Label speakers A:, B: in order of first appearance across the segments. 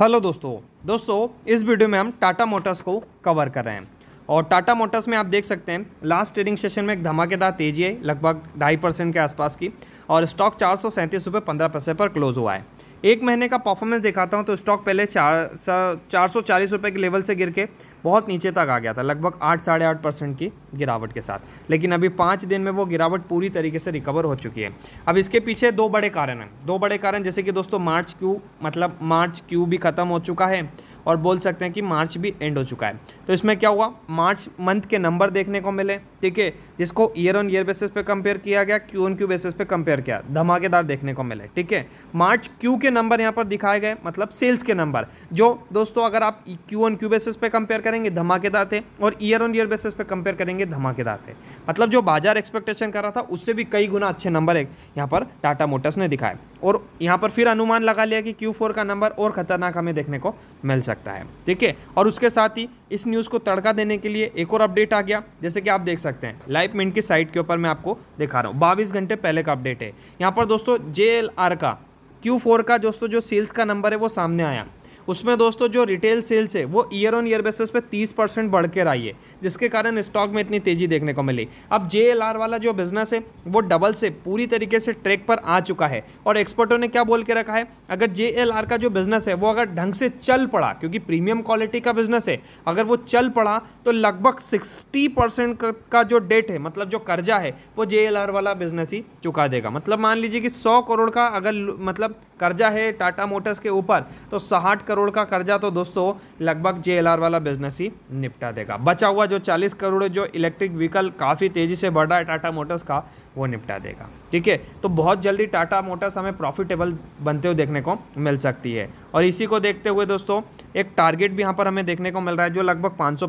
A: hello दोस्तों दोस्तों इस वीडियो में हम टाटा मोटर्स को कवर कर रहे हैं और टाटा मोटर्स में आप देख सकते हैं लास्ट ट्रेडिंग सेशन में एक धमाकेदार तेजी है लगभग ढाई परसेंट के आसपास की और स्टॉक चार सौ सैंतीस रुपये पंद्रह पैसे पर क्लोज हुआ है एक महीने का परफॉर्मेंस दिखाता हूँ तो स्टॉक पहले चार चार सौ चालीस रुपये के लेवल से गिर के बहुत नीचे तक आ गया था लगभग आठ साढ़े आठ परसेंट की गिरावट के साथ लेकिन अभी पाँच दिन में वो गिरावट पूरी तरीके से रिकवर हो चुकी है अब इसके पीछे दो बड़े कारण हैं दो बड़े कारण जैसे कि दोस्तों मार्च क्यू मतलब मार्च क्यू भी ख़त्म हो चुका है और बोल सकते हैं कि मार्च भी एंड हो चुका है तो इसमें क्या हुआ मार्च मंथ के नंबर देखने को मिले ठीक है जिसको ईयर ऑन ईयर बेसिस पे कंपेयर किया गया क्यू ऑन क्यू बेसिस पे कंपेयर किया धमाकेदार देखने को मिले ठीक है मार्च क्यू के नंबर यहाँ पर दिखाए गए मतलब सेल्स के नंबर जो दोस्तों अगर आप क्यू ऑन क्यू बेसिस पे कंपेयर करेंगे धमाकेदार थे और ईयर ऑन ईयर बेसिस पे कंपेयर करेंगे धमाकेदार थे मतलब जो बाजार एक्सपेक्टेशन कर रहा था उससे भी कई गुना अच्छे नंबर है यहाँ पर टाटा मोटर्स ने दिखाए और यहाँ पर फिर अनुमान लगा लिया कि क्यू का नंबर और खतरनाक हमें देखने को मिल सकता सकता है ठीक है और उसके साथ ही इस न्यूज़ को तड़का देने के लिए एक और अपडेट आ गया जैसे कि आप देख सकते हैं लाइफ मिंट की साइट के ऊपर मैं आपको दिखा रहा हूँ बाईस घंटे पहले का अपडेट है यहाँ पर दोस्तों जे का Q4 का दोस्तों जो सेल्स का नंबर है वो सामने आया उसमें दोस्तों जो रिटेल सेल्स है वो ईयर ऑन ईयर बेसिस पे 30 परसेंट बढ़ कर आई है जिसके कारण स्टॉक में इतनी तेज़ी देखने को मिली अब जे वाला जो बिजनेस है वो डबल से पूरी तरीके से ट्रैक पर आ चुका है और एक्सपर्टों ने क्या बोल के रखा है अगर जे का जो बिजनेस है वो अगर ढंग से चल पड़ा क्योंकि प्रीमियम क्वालिटी का बिजनेस है अगर वो चल पड़ा तो लगभग सिक्सटी परसेंट का जो डेट है मतलब जो कर्जा है वो जे वाला बिजनेस ही चुका देगा मतलब मान लीजिए कि सौ करोड़ का अगर मतलब कर्जा है टाटा मोटर्स के ऊपर तो साठ करोड़ करोड़ का कर्जा तो दोस्तों लगभग जे वाला बिजनेस ही निपटा देगा बचा हुआ जो चालीस करोड़ जो इलेक्ट्रिक व्हीकल काफ़ी तेज़ी से बढ़ रहा है टाटा मोटर्स का वो निपटा देगा ठीक है तो बहुत जल्दी टाटा मोटर्स हमें प्रॉफिटेबल बनते हुए देखने को मिल सकती है और इसी को देखते हुए दोस्तों एक टारगेट भी यहाँ पर हमें देखने को मिल रहा है जो लगभग पाँच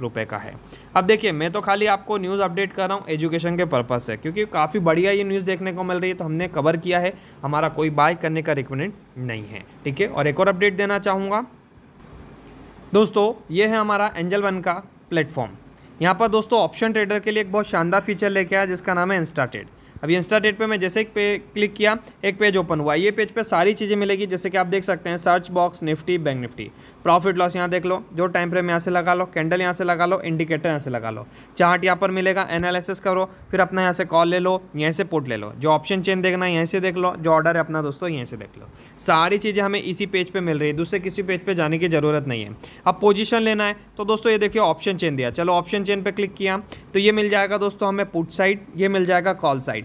A: रुपए का है अब देखिए मैं तो खाली आपको न्यूज़ अपडेट कर रहा हूँ एजुकेशन के पर्पज़ से क्योंकि काफ़ी बढ़िया ये न्यूज़ देखने को मिल रही है तो हमने कवर किया है हमारा कोई बाय करने का रिकमेंड नहीं है ठीक है और एक और अपडेट देना चाहूँगा दोस्तों ये है हमारा एंजल वन का प्लेटफॉर्म यहाँ पर दोस्तों ऑप्शन ट्रेडर के लिए एक बहुत शानदार फीचर लेके आया जिसका नाम है इंस्टाटेड अभी इंस्टा डेट पर मैं जैसे एक पे क्लिक किया एक पेज ओपन हुआ ये पेज पर पे सारी चीज़ें मिलेगी जैसे कि आप देख सकते हैं search box Nifty Bank Nifty profit loss यहाँ देख लो जो टाइम फ्रेम यहाँ से लगा लो कैंडल यहाँ से लगा लो इंडिकेटर यहाँ से लगा लो चार्ट यहाँ पर मिलेगा एनालिसिस करो फिर अपना यहाँ से कॉल ले लो यहीं से पुट ले लो जो ऑप्शन चेन देखना है यहीं से देख लो जो ऑर्डर है अपना दोस्तों यहीं से देख लो सारी चीज़ें हमें इसी पेज पर मिल रही है दूसरे किसी पेज पर जाने की ज़रूरत नहीं है अब पोजिशन लेना है तो दोस्तों ये देखिए ऑप्शन चेन दिया चलो ऑप्शन चेन पर क्लिक किया तो ये मिल जाएगा दोस्तों हमें पुट साइड ये मिल जाएगा कॉल साइड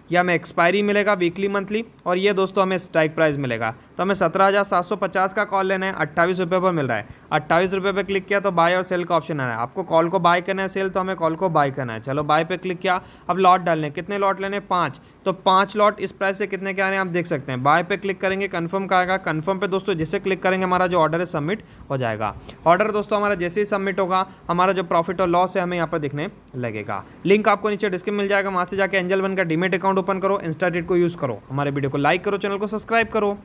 A: ये हमें एक्सपायरी मिलेगा वीकली मंथली और ये दोस्तों हमें स्ट्राइक प्राइस मिलेगा तो हमें सत्रह हज़ार सात सौ पचास का कॉल लेना है अट्ठाईस रुपये पर मिल रहा है अट्ठाईस रुपये पर क्लिक किया तो बाय और सेल का ऑप्शन आ रहा है आपको कॉल को बाय करना है सेल तो हमें कॉल को बाय करना है चलो बाय पर क्लिक किया अब लॉट डालने कितने लॉट लेने पाँच तो पाँच लॉट इस प्राइस से कितने के आ रहे हैं आप देख सकते हैं बाय पे क्लिक करेंगे कन्फर्म का आएगा कन्फर्म पर दोस्तों जैसे क्लिक करेंगे हमारा जो ऑर्डर है सबमिट हो जाएगा ऑर्डर दोस्तों हमारा जैसे ही सबमिट होगा हमारा जो प्रॉफिट और लॉस है हमें यहाँ पर दिखने लगेगा लिंक आपको नीचे डिस्क्रिप मिल जाएगा वहाँ से जाकर एंजल वन का डिमेट अकाउंट ओपन करो इंस्टाडेट को यूज़ करो हमारे वीडियो को लाइक करो चैनल को सब्सक्राइब करो